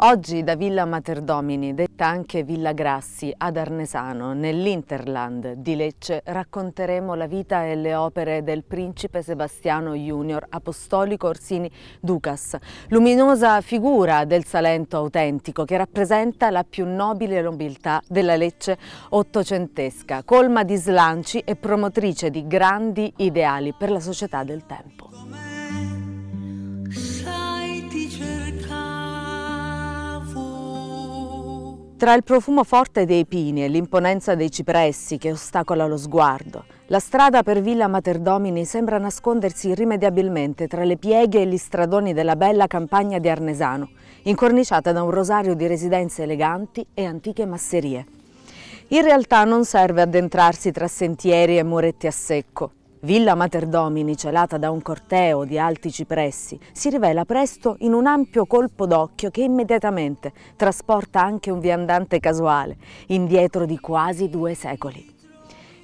Oggi da Villa Materdomini, detta anche Villa Grassi, ad Arnesano, nell'Interland di Lecce, racconteremo la vita e le opere del principe Sebastiano Junior Apostolico Orsini Ducas, luminosa figura del Salento autentico che rappresenta la più nobile nobiltà della Lecce ottocentesca, colma di slanci e promotrice di grandi ideali per la società del tempo. Tra il profumo forte dei pini e l'imponenza dei cipressi che ostacola lo sguardo, la strada per Villa Materdomini sembra nascondersi irrimediabilmente tra le pieghe e gli stradoni della bella campagna di Arnesano, incorniciata da un rosario di residenze eleganti e antiche masserie. In realtà non serve addentrarsi tra sentieri e muretti a secco. Villa Materdomini, celata da un corteo di alti cipressi, si rivela presto in un ampio colpo d'occhio che immediatamente trasporta anche un viandante casuale, indietro di quasi due secoli.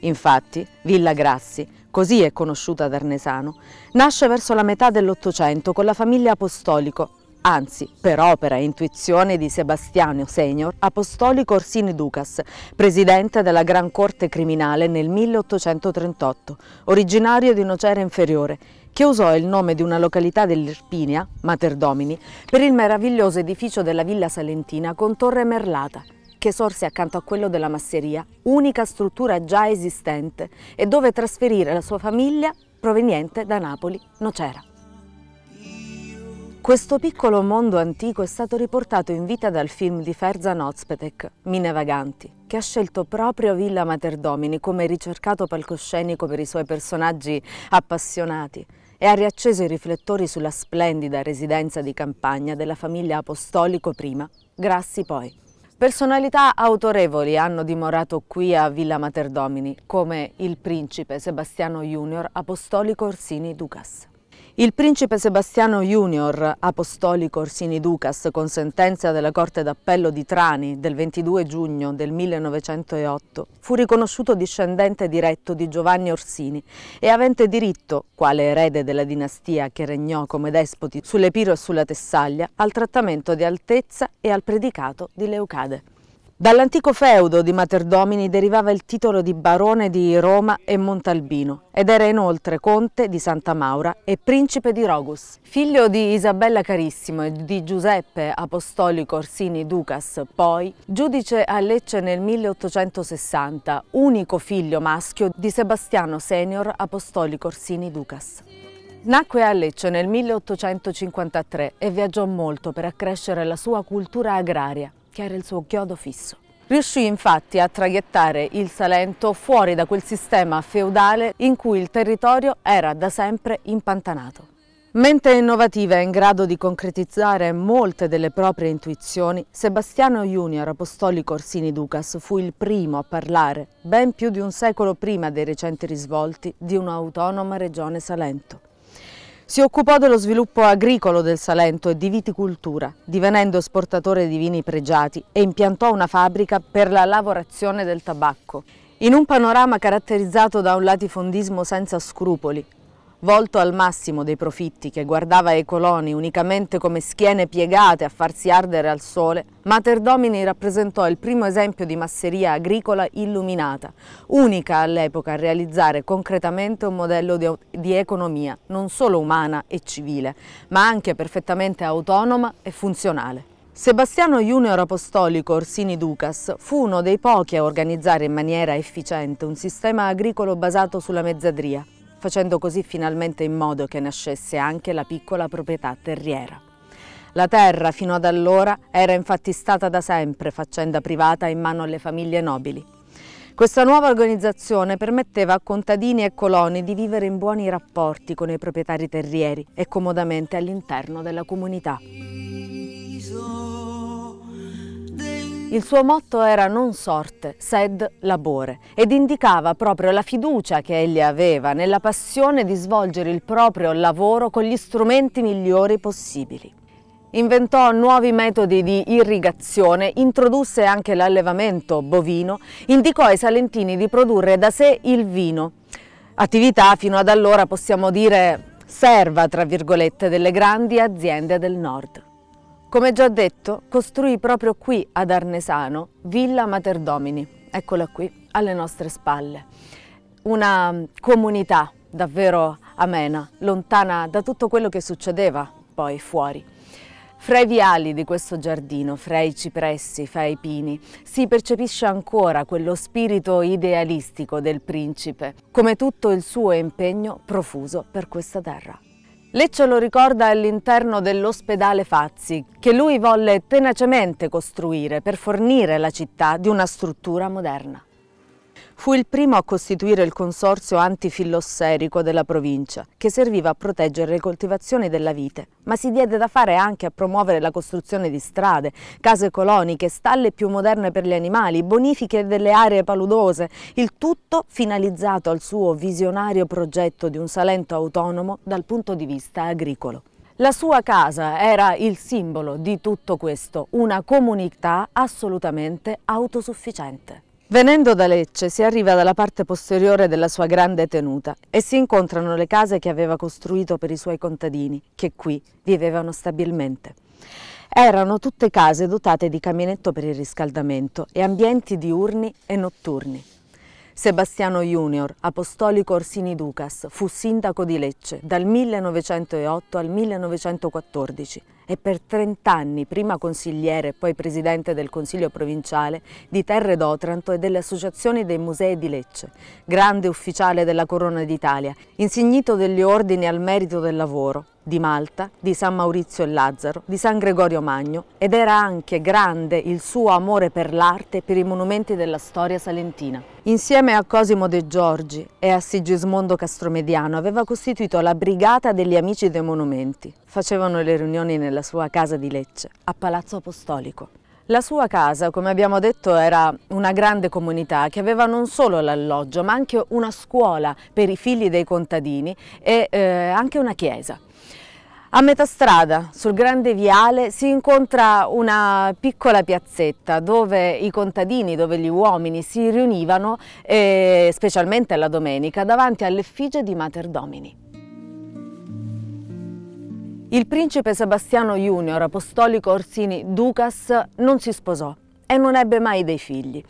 Infatti, Villa Grassi, così è conosciuta ad Arnesano, nasce verso la metà dell'Ottocento con la famiglia Apostolico, anzi per opera e intuizione di Sebastiano Senior, apostolico Orsini Ducas, presidente della Gran Corte Criminale nel 1838, originario di Nocera Inferiore, che usò il nome di una località dell'Irpinia, Materdomini, per il meraviglioso edificio della Villa Salentina con torre merlata, che sorse accanto a quello della masseria, unica struttura già esistente, e dove trasferire la sua famiglia proveniente da Napoli, Nocera. Questo piccolo mondo antico è stato riportato in vita dal film di Ferzan Ozpetek, Mine Vaganti, che ha scelto proprio Villa Materdomini come ricercato palcoscenico per i suoi personaggi appassionati e ha riacceso i riflettori sulla splendida residenza di campagna della famiglia Apostolico prima, Grassi poi. Personalità autorevoli hanno dimorato qui a Villa Materdomini, come il principe Sebastiano Junior Apostolico Orsini Ducas. Il principe Sebastiano Junior, apostolico Orsini Ducas, con sentenza della Corte d'Appello di Trani del 22 giugno del 1908, fu riconosciuto discendente diretto di Giovanni Orsini e avente diritto, quale erede della dinastia che regnò come despoti sull'Epiro e sulla Tessaglia, al trattamento di altezza e al predicato di Leucade. Dall'antico feudo di Materdomini derivava il titolo di barone di Roma e Montalbino ed era inoltre conte di Santa Maura e principe di Rogus. Figlio di Isabella Carissimo e di Giuseppe Apostolico Orsini Ducas, poi giudice a Lecce nel 1860, unico figlio maschio di Sebastiano Senior Apostolico Orsini Ducas. Nacque a Lecce nel 1853 e viaggiò molto per accrescere la sua cultura agraria che era il suo chiodo fisso. Riuscì infatti a traghettare il Salento fuori da quel sistema feudale in cui il territorio era da sempre impantanato. Mente innovativa e in grado di concretizzare molte delle proprie intuizioni, Sebastiano Junior Apostolico Orsini Ducas fu il primo a parlare, ben più di un secolo prima dei recenti risvolti, di un'autonoma regione Salento. Si occupò dello sviluppo agricolo del Salento e di viticoltura, divenendo esportatore di vini pregiati e impiantò una fabbrica per la lavorazione del tabacco. In un panorama caratterizzato da un latifondismo senza scrupoli, volto al massimo dei profitti, che guardava ai coloni unicamente come schiene piegate a farsi ardere al sole, Mater Domini rappresentò il primo esempio di masseria agricola illuminata, unica all'epoca a realizzare concretamente un modello di, di economia non solo umana e civile, ma anche perfettamente autonoma e funzionale. Sebastiano Junior Apostolico Orsini Ducas fu uno dei pochi a organizzare in maniera efficiente un sistema agricolo basato sulla mezzadria, facendo così finalmente in modo che nascesse anche la piccola proprietà terriera. La terra fino ad allora era infatti stata da sempre faccenda privata in mano alle famiglie nobili. Questa nuova organizzazione permetteva a contadini e coloni di vivere in buoni rapporti con i proprietari terrieri e comodamente all'interno della comunità. Il suo motto era non sorte, sed labore ed indicava proprio la fiducia che egli aveva nella passione di svolgere il proprio lavoro con gli strumenti migliori possibili. Inventò nuovi metodi di irrigazione, introdusse anche l'allevamento bovino, indicò ai salentini di produrre da sé il vino, attività fino ad allora possiamo dire serva, tra virgolette, delle grandi aziende del nord. Come già detto, costruì proprio qui ad Arnesano Villa Mater Domini, eccola qui, alle nostre spalle. Una mm, comunità davvero amena, lontana da tutto quello che succedeva poi fuori. Fra i viali di questo giardino, fra i cipressi, fra i pini, si percepisce ancora quello spirito idealistico del principe, come tutto il suo impegno profuso per questa terra. Lecce lo ricorda all'interno dell'ospedale Fazzi, che lui volle tenacemente costruire per fornire la città di una struttura moderna. Fu il primo a costituire il consorzio antifillosserico della provincia, che serviva a proteggere le coltivazioni della vite, ma si diede da fare anche a promuovere la costruzione di strade, case coloniche, stalle più moderne per gli animali, bonifiche delle aree paludose, il tutto finalizzato al suo visionario progetto di un Salento autonomo dal punto di vista agricolo. La sua casa era il simbolo di tutto questo, una comunità assolutamente autosufficiente. Venendo da Lecce si arriva dalla parte posteriore della sua grande tenuta e si incontrano le case che aveva costruito per i suoi contadini, che qui vivevano stabilmente. Erano tutte case dotate di caminetto per il riscaldamento e ambienti diurni e notturni. Sebastiano Junior, apostolico Orsini Ducas, fu sindaco di Lecce dal 1908 al 1914 e per 30 anni prima consigliere e poi presidente del Consiglio Provinciale di Terre d'Otranto e delle associazioni dei musei di Lecce, grande ufficiale della Corona d'Italia, insignito degli ordini al merito del lavoro, di Malta, di San Maurizio e Lazzaro, di San Gregorio Magno ed era anche grande il suo amore per l'arte e per i monumenti della storia salentina. Insieme a Cosimo De Giorgi e a Sigismondo Castromediano aveva costituito la Brigata degli Amici dei Monumenti. Facevano le riunioni nella sua casa di Lecce, a Palazzo Apostolico. La sua casa, come abbiamo detto, era una grande comunità che aveva non solo l'alloggio ma anche una scuola per i figli dei contadini e eh, anche una chiesa. A metà strada, sul grande viale, si incontra una piccola piazzetta dove i contadini, dove gli uomini si riunivano, eh, specialmente la domenica, davanti all'effigie di Mater Domini. Il principe Sebastiano Junior Apostolico Orsini Ducas non si sposò e non ebbe mai dei figli.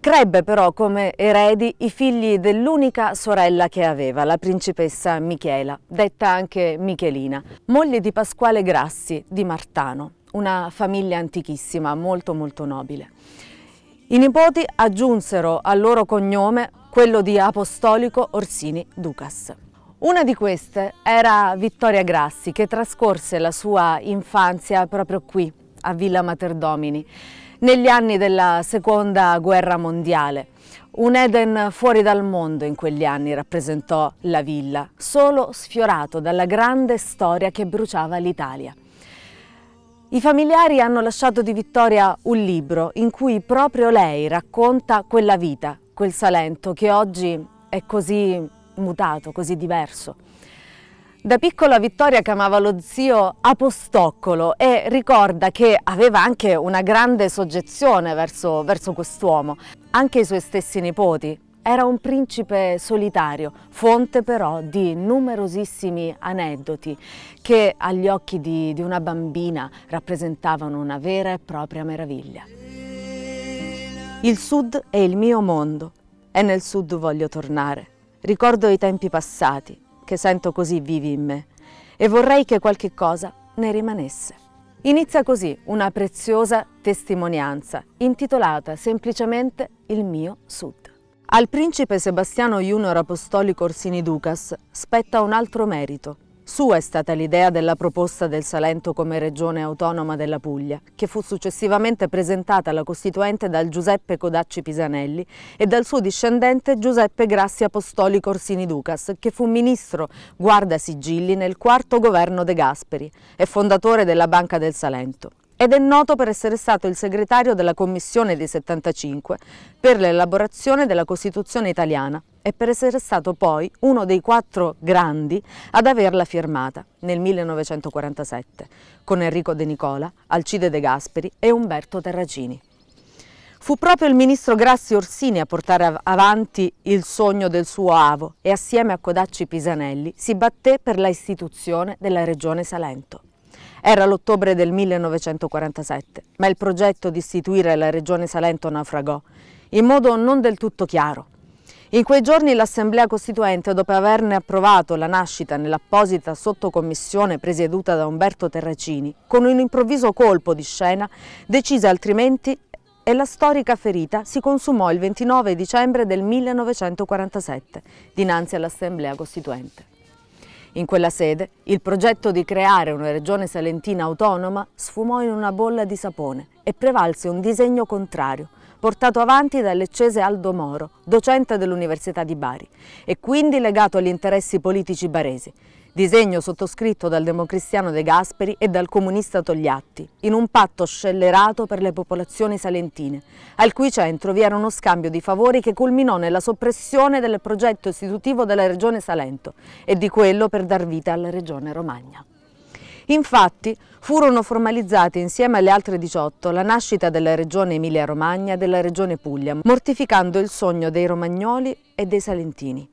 Crebbe però come eredi i figli dell'unica sorella che aveva, la principessa Michela, detta anche Michelina, moglie di Pasquale Grassi di Martano, una famiglia antichissima, molto molto nobile. I nipoti aggiunsero al loro cognome quello di Apostolico Orsini Ducas. Una di queste era Vittoria Grassi che trascorse la sua infanzia proprio qui, a Villa Materdomini, negli anni della Seconda Guerra Mondiale. Un Eden fuori dal mondo in quegli anni rappresentò la villa, solo sfiorato dalla grande storia che bruciava l'Italia. I familiari hanno lasciato di Vittoria un libro in cui proprio lei racconta quella vita, quel Salento che oggi è così mutato, così diverso. Da piccola Vittoria chiamava lo zio Apostoccolo e ricorda che aveva anche una grande soggezione verso, verso quest'uomo, anche i suoi stessi nipoti. Era un principe solitario, fonte però di numerosissimi aneddoti che agli occhi di, di una bambina rappresentavano una vera e propria meraviglia. Il sud è il mio mondo e nel sud voglio tornare. Ricordo i tempi passati, che sento così vivi in me, e vorrei che qualche cosa ne rimanesse. Inizia così una preziosa testimonianza, intitolata semplicemente Il mio Sud. Al principe Sebastiano Junior Apostolico Orsini Ducas spetta un altro merito, sua è stata l'idea della proposta del Salento come regione autonoma della Puglia, che fu successivamente presentata alla Costituente dal Giuseppe Codacci Pisanelli e dal suo discendente Giuseppe Grassi Apostoli Corsini Ducas, che fu ministro guarda sigilli nel quarto governo De Gasperi e fondatore della Banca del Salento ed è noto per essere stato il segretario della Commissione dei 75 per l'elaborazione della Costituzione italiana e per essere stato poi uno dei quattro grandi ad averla firmata nel 1947 con Enrico De Nicola, Alcide De Gasperi e Umberto Terracini. Fu proprio il ministro Grassi Orsini a portare avanti il sogno del suo avo e assieme a Codacci Pisanelli si batté per la istituzione della Regione Salento. Era l'ottobre del 1947, ma il progetto di istituire la Regione Salento naufragò, in modo non del tutto chiaro. In quei giorni l'Assemblea Costituente, dopo averne approvato la nascita nell'apposita sottocommissione presieduta da Umberto Terracini, con un improvviso colpo di scena, decise altrimenti e la storica ferita si consumò il 29 dicembre del 1947 dinanzi all'Assemblea Costituente. In quella sede il progetto di creare una regione salentina autonoma sfumò in una bolla di sapone e prevalse un disegno contrario, portato avanti dall'eccese Aldo Moro, docente dell'Università di Bari, e quindi legato agli interessi politici baresi disegno sottoscritto dal democristiano De Gasperi e dal comunista Togliatti, in un patto scellerato per le popolazioni salentine, al cui centro vi era uno scambio di favori che culminò nella soppressione del progetto istitutivo della Regione Salento e di quello per dar vita alla Regione Romagna. Infatti, furono formalizzate insieme alle altre 18 la nascita della Regione Emilia-Romagna e della Regione Puglia, mortificando il sogno dei romagnoli e dei salentini.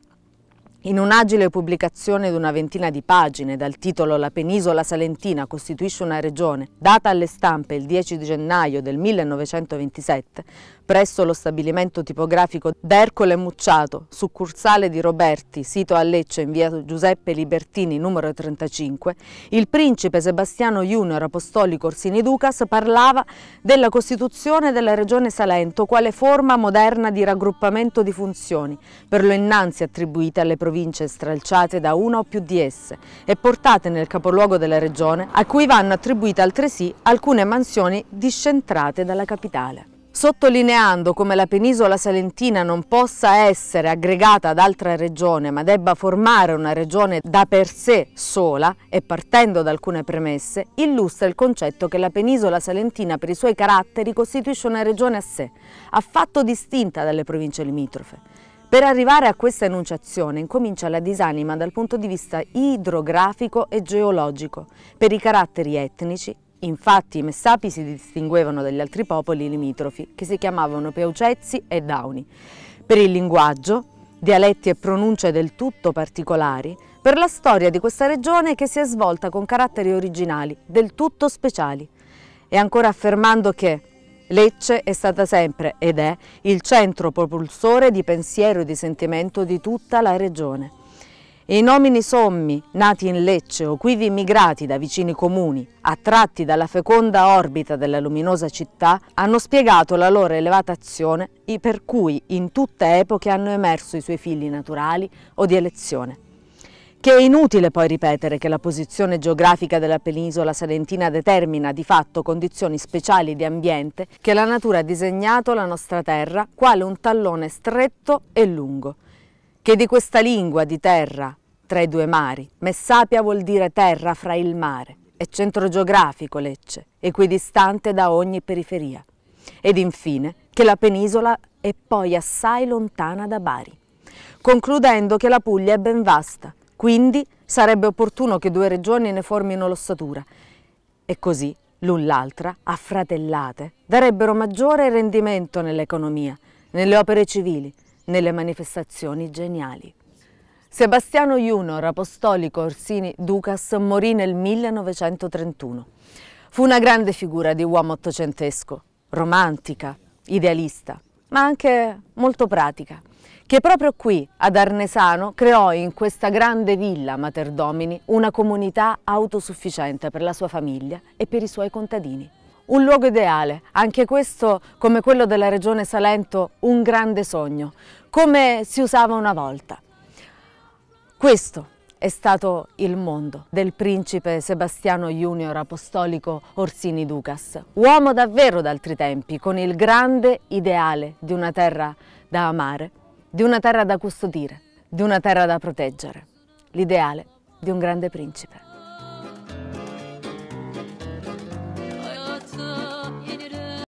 In un'agile pubblicazione di una ventina di pagine dal titolo La penisola salentina costituisce una regione, data alle stampe il 10 gennaio del 1927, presso lo stabilimento tipografico d'Ercole Mucciato, succursale di Roberti, sito a Lecce in via Giuseppe Libertini numero 35, il principe Sebastiano Junior Apostolico Orsini Ducas parlava della costituzione della regione Salento quale forma moderna di raggruppamento di funzioni, per lo innanzi attribuite alle province stralciate da una o più di esse e portate nel capoluogo della regione, a cui vanno attribuite altresì alcune mansioni discentrate dalla capitale sottolineando come la penisola salentina non possa essere aggregata ad altra regione ma debba formare una regione da per sé sola e partendo da alcune premesse, illustra il concetto che la penisola salentina per i suoi caratteri costituisce una regione a sé, affatto distinta dalle province limitrofe. Per arrivare a questa enunciazione incomincia la disanima dal punto di vista idrografico e geologico, per i caratteri etnici, Infatti i Messapi si distinguevano dagli altri popoli limitrofi, che si chiamavano Peucezzi e Dauni, per il linguaggio, dialetti e pronunce del tutto particolari, per la storia di questa regione che si è svolta con caratteri originali, del tutto speciali. E ancora affermando che Lecce è stata sempre ed è il centro propulsore di pensiero e di sentimento di tutta la regione. E i nomini sommi, nati in Lecce o quivi immigrati da vicini comuni, attratti dalla feconda orbita della luminosa città, hanno spiegato la loro elevata azione per cui in tutte epoche hanno emerso i suoi figli naturali o di elezione. Che è inutile poi ripetere che la posizione geografica della penisola salentina determina di fatto condizioni speciali di ambiente che la natura ha disegnato la nostra terra quale un tallone stretto e lungo, che di questa lingua di terra tra i due mari, Messapia vuol dire terra fra il mare, è centro geografico Lecce, equidistante da ogni periferia. Ed infine che la penisola è poi assai lontana da Bari. Concludendo che la Puglia è ben vasta, quindi sarebbe opportuno che due regioni ne formino l'ossatura. E così l'un l'altra, affratellate, darebbero maggiore rendimento nell'economia, nelle opere civili, nelle manifestazioni geniali. Sebastiano Junor, apostolico Orsini Ducas, morì nel 1931. Fu una grande figura di uomo ottocentesco, romantica, idealista, ma anche molto pratica, che proprio qui, ad Arnesano, creò in questa grande villa Materdomini una comunità autosufficiente per la sua famiglia e per i suoi contadini. Un luogo ideale, anche questo come quello della regione Salento, un grande sogno, come si usava una volta. Questo è stato il mondo del principe Sebastiano Junior apostolico Orsini Ducas, uomo davvero d'altri tempi, con il grande ideale di una terra da amare, di una terra da custodire, di una terra da proteggere, l'ideale di un grande principe.